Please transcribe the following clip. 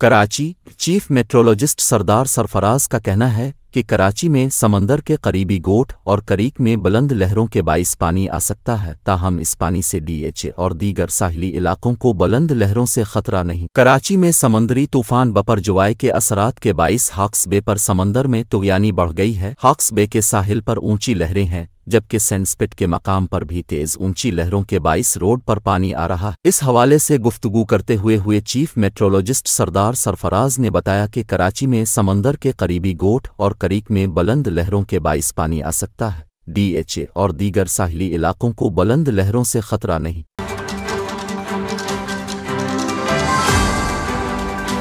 Karachi chief meteorologist Sardar Sarfaraz का कहना है कि कराची में समंदर के करीबी गोट और करीक में बुलंद लहरों के बाइस पानी आ सकता है ताहम इस पानी से डीएच और दीगर साहली इलाकों को बुलंद लहरों से खतरा नहीं कराची में समंदरी तूफान बपर जुआए के असरात के बाइस हाक्स बे पर समंदर में तुगयानी बढ़ गई है हाक्स बे के साहिल पर ऊंची लहरें हैं जबकि सेंसपिट के मकाम पर भी तेज ऊंची लहरों के बाईस रोड पर पानी आ रहा इस हवाले से गुफ्तगू करते हुए हुए चीफ मेट्रोलॉजिस्ट सरदार सरफराज ने बताया कि कराची में समंदर के करीबी गोट और करीक में बुलंद लहरों के बाईस पानी आ सकता है डीएचए और दीगर साहली इलाकों को बुलंद लहरों से खतरा नहीं